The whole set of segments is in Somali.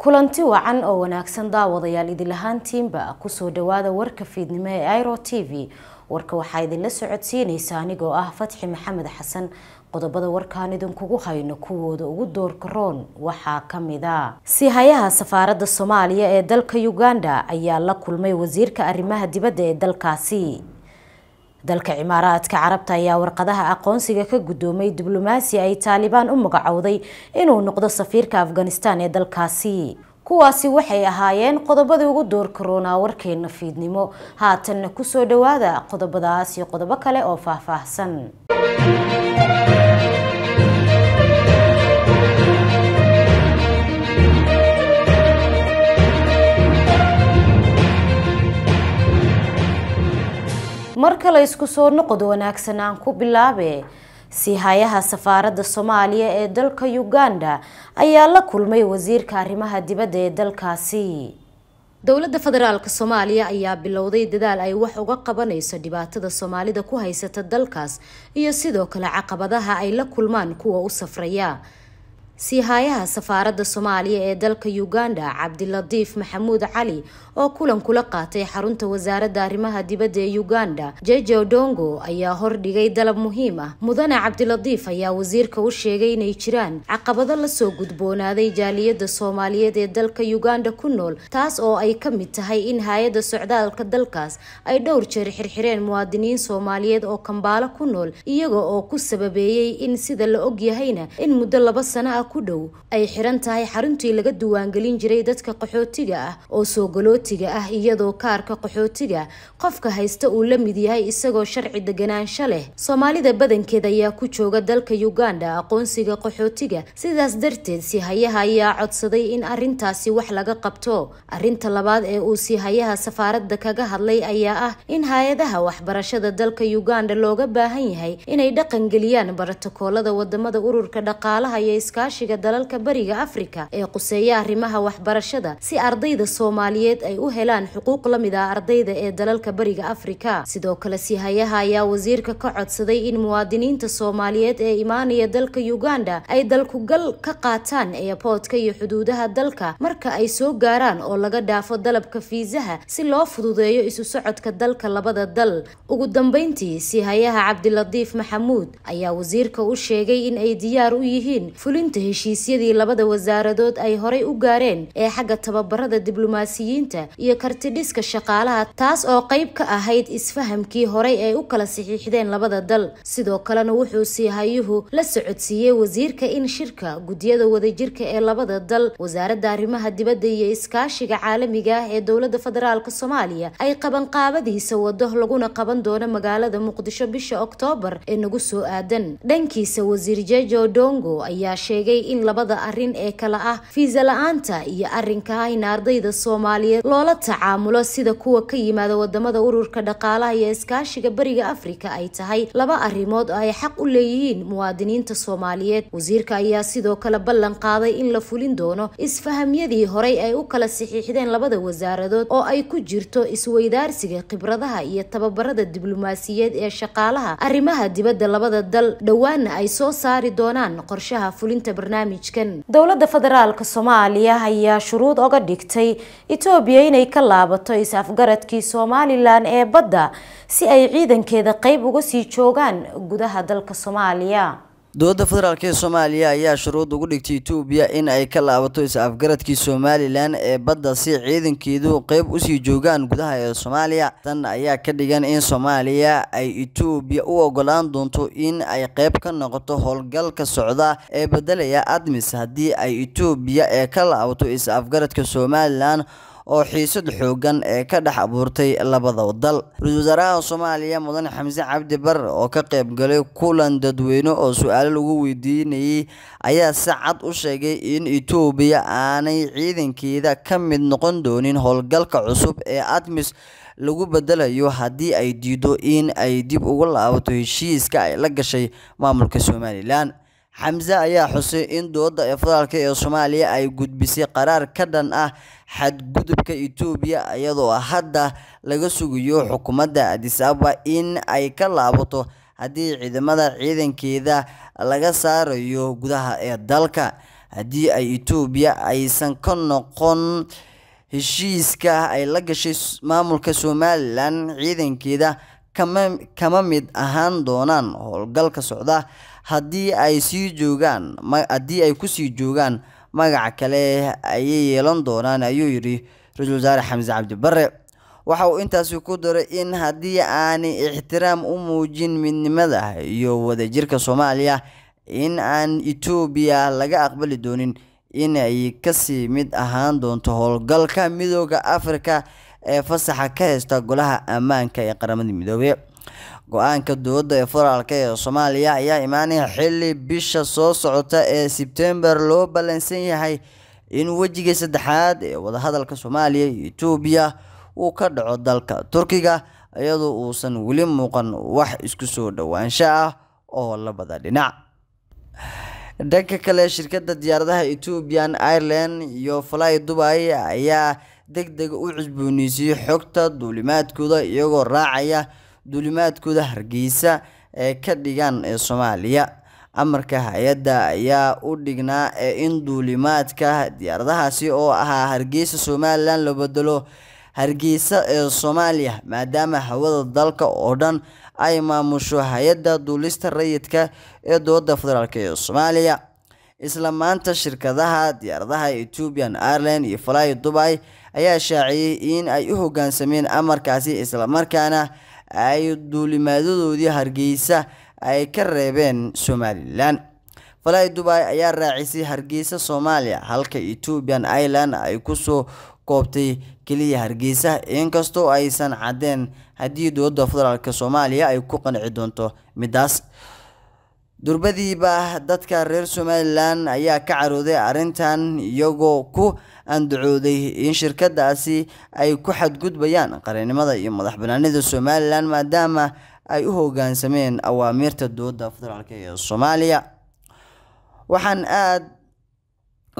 kulanti wacan oo wanaagsan daawadayaal tiimba kusoo dhawaada warka fiidnimo ee iro t v warka waxaa idinla socodsiineysa anigoo ah fatxi maxamed xasan qodobada warkaan idinkugu hayno kuwooda ugu doorka roon waxaa a ah. sihayaha safaaradda soomaaliya ee dalka uganda ayaa la kulmay wasiirka arrimaha dibadda ee dalkaasi dalka cimaaraadka carabta ayaa warqadaha aqoonsiga ka guddoomay diblomaasi ay taalibaan u magacowday inuu noqdo safiirka afghanistan ee dalkaasi kuwaasi waxay ahaayeen qodobadii ugu door karoonaa warkeena fiidnimo haatanna kusoo dhawaada qodobadaas iyo qodobo kale oo faahfaahsan marka la isku soo noqdo wanaagsan aan ku bilaabe siihayaha safaaradda soomaaliya ee dalka uganda ayaa la kulmay wasiirka arrimaha dibadda ee dalkaasi dowladda federaalka soomaaliya ayaa bilowday dadaal ay wax uga qabanayso dhibaatada soomaalida ku haysata dalkaas iyo sidoo kale caqabadaha ay la kulmaan kuwa u safraya siihayaha safaaradda soomaaliya ee dalka uganda cabdiladiif maxamuud cali oo kulan kula qaatay xarunta wasaaradda arrimaha dibadda ee uganda jeje dongo ayaa hordhigay dalab muhiim ah mudane cabdiladiif ayaa wasiirka u sheegay inay jiraan caqabado lasoo gudboonaaday jaaliyadda soomaaliyeed ee dalka uganda ku nool taas oo ay ka mid tahay in hay-adda socdaalka dalkaas ay dhowr jeer xirxireen muwaadiniin soomaaliyeed oo kambaalo ku nool iyaga oo ku sababeeyey in sida la ogyahayna in muddo laba sana ah ku dhow ay xiran tahay xaruntii laga duwaangelin jiray dadka qaxootiga ah oo soogolootiga ah iyadoo kaarka qaxootiga qofka haysta uu la mid yahay isagoo sharci deganaansho leh soomaalida badankeed ayaa ku jooga dalka uganda aqoonsiga qaxootiga sidaas darteed siihayaha ayaa codsaday in arrintaasi wax laga qabto arrinta labaad ee uu sihayaha safaaradda kaga hadlay ayaa ah in hay-adaha waxbarashada dalka uganda looga baahan yahay inay dhaqan geliyaan baratakoollada wadamada ururka dhaqaalaha iyo iskaashi iskaashiga dalalka bariga afrika ee quseeya arrimaha waxbarashada si ardayda soomaaliyeed ay u helaan xuquuq la mid ah ardayda ee dalalka bariga afrika sidoo kale sihayaha ayaa wasiirka ka codsaday in muwaadiniinta soomaaliyeed ee imaanaya dalka uganda ay dalkugal ka qaataan eeaboodka iyo xuduudaha dalka marka ay soo gaaraan oo laga dhaafo dalabka fiisaha si loo fududeeyo isu socodka dalka labada dal ugu dambeyntii sihayaha cabdiladiif maxamuud ayaa wasiirka u sheegay in ay diyaar u yihiin fulinta sida heshiisyadii labada wasaaradood ay horay u gaareen ee xagga tababarada diblomaasiyiinta iyo kartidhiska shaqaalaha taas oo qayb ka ahayd isfahamkii horay ay u kala saxiixdeen labada dal sidoo kalena wuxuu siihayuhu la socodsiiyey wasiirka in shirka gudyada wadajirka ee labada dal wasaaradda arrimaha dibadda iyo iskaashiga caalamiga ah ee dowladda federaalk soomaaliya ay qabanqaabadiisa waddo laguna qaban doono magaalada muqdisho bisha oktoobar ee nagu soo aadan dhankiisa wasiir jejo dongo ayaa sheegay sheegay in labada arrin ee kale ah fiisa la-aanta iyo arrinka in ardayda soomaaliyeed loola tacaamulo sida kuwa ka yimaada wadamada ururka dhaqaalaha iyo iskaashiga beriga afrika ay tahay laba arrimood oo ay xaq u leeyihiin muwaadiniinta soomaaliyeed wasiirka ayaa sidoo kale ballan qaaday in la fulin doono isfahamyadii horey ay u kala saxiixdeen labada wasaaradood oo ay ku jirto isweydaarsiga khibradaha iyo tababarada diblomaasiyeed ee shaqaalaha arrimaha dibadda labada dal dhowaanna ay soo saari doonaan qorshaha fulinta barnaamijkan dowladda federaalk soomaaliya ayaa shuruud oga dhigtay etoobiya inay ka laabato is-afgaradkii somalilan ee badda si ay ciidankeeda qeyb uga sii joogaan gudaha dalka soomaaliya dowladda federaalk ee soomaaliya ayaa shuruud ugu dhigtay etoobiya in ay ka laabato is-afgaradkii somalilan ee badda si ciidankeedu qeyb usii joogaan gudaha ee soomaaliya tan ayaa ka dhigan in soomaaliya ay etoobiya u ogolaan doonto in ay qayb ka noqoto howlgalka socda ee beddelaya admis haddii ay etoobiya ee ka laabato is-afgaradka somalilan oo xiisad xooggan ee ka dhex abuurtay labada dal ra-iisul wasaaraha soomaaliya mudane xamse cabdi bar oo ka qayb galay kulan dadweyne oo su-aalo lagu weydiinayay ayaa si cad u sheegay in etoobiya aanay ciidankeeda ka mid noqon doonin howlgalka cusub ee admis lagu bedelayo haddii ay diido in ay dib ugu laabato heshiiska ay la gashay maamulka somalilan xamse ayaa xusay in dooda ee ee soomaaliya ay gudbisay qaraar ka dhan ah xadgudubka itoobiya iyadoo hadda laga sugayo xukuumadda adis ababa in ay ka laabato haddii ciidamada ciidankeeda laga saarayo gudaha ee dalka haddii ay itoobiya aysan ka noqon heshiiska ay la gashay maamulka somalilan ciidankeeda kama mid ahaan doonaan howlgalka socda haddii ay sii joogaan haddii ay kusii joogaan magaca kale ayay yeelan doonaan ayuu yidhi ra-iisul wasaare xamse cabdi waxa uu intaasi ku daray in haddii aanay ixtiraam u muujin midnimada iyo wadajirka soomaaliya in aan etoobiya laga aqbali doonin in ay kasii mid ahaan doonto howlgalka midooda afrika ee fasaxa ka haysta golaha ammaanka ee qaramada midoobey go-aanka dowladda ee federaalk ee soomaaliya ayaa imaanaya xilli bisha soo socota ee sebtember loo ballansan yahay in wejigii saddexaad ee wadahadalka soomaaliya iyo etoobiya uu ka dhaco dalka turkiga iyadoo uusan weli muuqan wax isku soo dhowaansho ah oo labada dhinac dhanka kale shirkadda diyaaradaha etoobian ireland iyo fly dubai ayaa degdega u cusbooneysiiyo xogta duulimaadkooda iyagoo raacaya duulimaadkooda hargeysa ee ka dhigan ee soomaaliya amarka hay-adda ayaa u dhignaa ee in duulimaadka diyaaradahaasi oo ahaa hargeysa somalilan la bedelo hargeysa ee soomaaliya maadaama hawada dalka oo dhan ay maamusho hay-adda duulista rayidka ee dowladda federaalk ee soomaaliya isla maanta shirkadaha diyaaradaha ethiopian airline iyo fly dubai ayaa shaaciyey in ay u hoggaansameen amarkaasi islamarkaana ay duulimaadadoodii hargeysa ay ka reebeen somalilan fly dubai ayaa raacisay hargeysa soomaaliya halka ethiopian ireland ay kusoo koobtay keliya hargeysa inkastoo aysan caddeen haddii dowladda federaalk soomaaliya ay ku qanci doonto midaas durbadiiba dadka reer somalilan ayaa ka carooday arrintan iyagoo ku andacooday in shirkadaasi ay ku xadgudbayaan qarannimada iyo madax banaanida somalilan maadaama ay u hogaansameen awaamiirta dowladda federaalk ee soomaaliya waxaan aad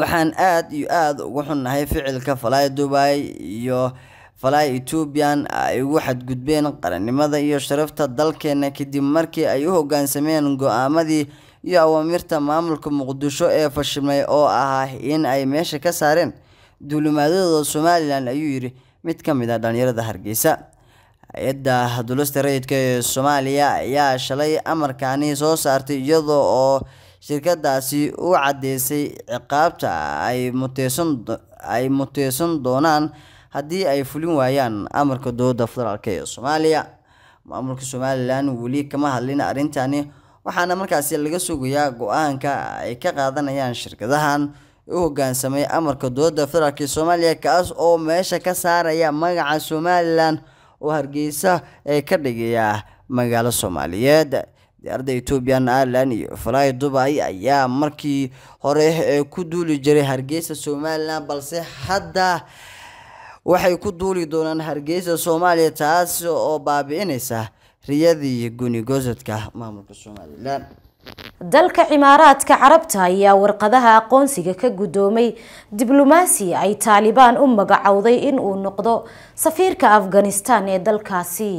waxaan aad iyo aada ugu xunnahay ficilka falaay dubay iyo falaha etoobiyan ay ugu xadgudbeen qarannimada iyo sharafta dalkeena kadib markii ay u hoggaansameen go-aamadii iyo awaamirta maamulka muqdisho ee fashilmay oo ahaa in ay meesha ka saareen duulimaadadooda somalilan ayuu yidhi mid ka mid a ah dhallinyarada hargeysa hay-adda dulista rayidka ee soomaaliya ayaa shalay amarkaani soo saartay iyadoo oo shirkadaasi u caddeysay ciqaabta ay muteysan ay muteysan doonaan haddii ay fulin waayaan amarka dowladda federaalk ee soomaaliya maamulka somalilan weli kama hadlin arrintani waxaana markaasi laga sugayaa go-aanka ay ka qaadanayaan shirkadahan u hogaansamay amarka dowladda federaalk ee soomaaliya kaas oo meesha ka saaraya magaca somalilan oo hargeysa ee ka dhigaya magaalo soomaaliyeed diyaaradda etoobiyan irelan iyo falaay dubay ayaa markii hore ee ku duuli jiray hargeysa somalilan balse hadda waxay ku duuli doonaan hargeysa soomaaliya taasi oo baabi'inaysa riyadii guni goosadka maamulka somalilan dalka cimaaraadka carabta ayaa warqadaha aqoonsiga ka guddoomay diblomaasi ay taalibaan u magacowday in uu noqdo safiirka afghanistan ee dalkaasi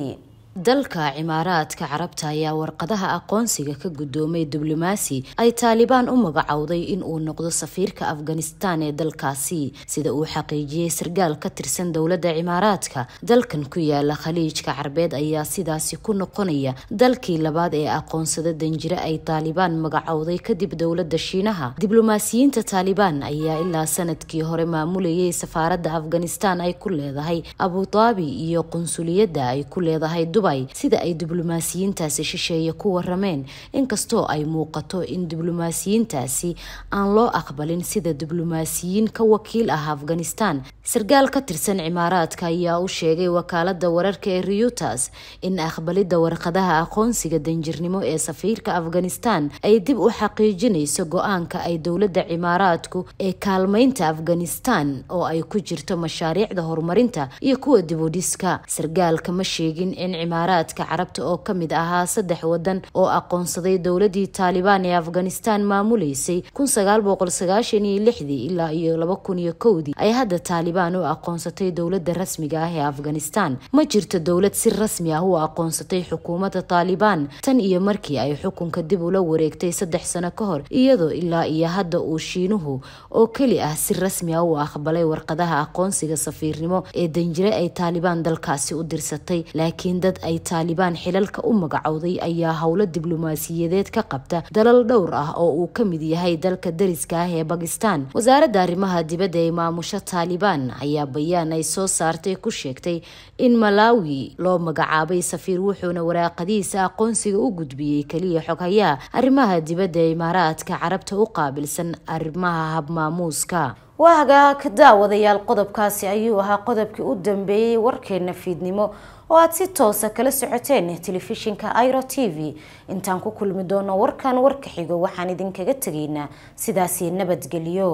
dalka cimaaraadka carabta ayaa warqadaha aqoonsiga ka guddoomay diblomaasi ay taalibaan u magacowday in uu noqdo safiirka afghanistan ee dalkaasi sida uu xaqiijiyey sargaal ka tirsan dowladda cimaaraadka dalkan ku yaala khaliijka carbeed ayaa sidaasi ku noqonaya dalkii labaad ee aqoonsada danjire ay taalibaan magacowday kadib dowladda shiinaha diblomaasiyiinta taalibaan ayaa ilaa sanadkii hore maamulayay safaaradda afghanistan ay ku leedahay abudaabi iyo qunsuliyadda ay ku leedahay Dubai sida ay diblomaasiyiintaasi shisheeye ku warameen inkastoo ay muuqato in diblomaasiyiintaasi aan loo aqbalin sida diblomaasiyiin ka wakiil ah afghanistan sargaal ka tirsan cimaaraadka ayaa u sheegay wakaalada wararka ee reutas in aqbalidda warqadaha aqoonsiga danjirnimo ee safiirka afghanistan ay dib u xaqiijinayso go-aanka ay dowladda cimaaraadku ee kaalmaynta afghanistan oo ay ku jirto mashaariicda horumarinta iyo kuwa dibudhiska sargaalka ma sheegin in imaaraadka carabta oo ka mid ahaa saddex waddan oo aqoonsaday dowladdii taalibaan ee afghanistan maamuleysay kun sagaal boqol sagaashan iyo lixdii ilaa iyo laba kun iyo kowdii ay hadda taalibaan u aqoonsatay dowladda rasmiga ah ee afghanistan ma jirto dowlad si rasmi ah u aqoonsatay xukuumadda taalibaan tan iyo markii ay xukunka dib ula wareegtay saddex sano ka hor iyadoo ilaa iyo hadda uu shiinuhu oo keli ah si rasmi ah u aqbalay warqadaha aqoonsiga safiirnimo ee danjire ay taalibaan dalkaasi u dirsatay laakiin dad ay taalibaan xilalka u magacowday ayaa howlo diblomaasiyadeed ka qabta dalal dhowr ah oo uu ka mid yahay dalka dariska ah ee bakistan wasaaradda arrimaha dibadda ee maamusho taalibaan ayaa bayaan ay soo saartay ku sheegtay in malawi loo magacaabay safiir wuxuuna waraaqadiisa aqoonsiga u gudbiyey keliya xoghayaha arrimaha dibadda ee imaaraadka carabta u qaabilsan arrimaha habmaamuuska waaga ka daawadayaal qodobkaasi ayuu ahaa qodobkii u dambeeyey warkeena fiidnimo oo aad si toosa kala socoteen telefishinka iro t v intaan ku kulmi doono warkan warka xigo waxaan idinkaga tegaynaa sidaasi nabadgelyo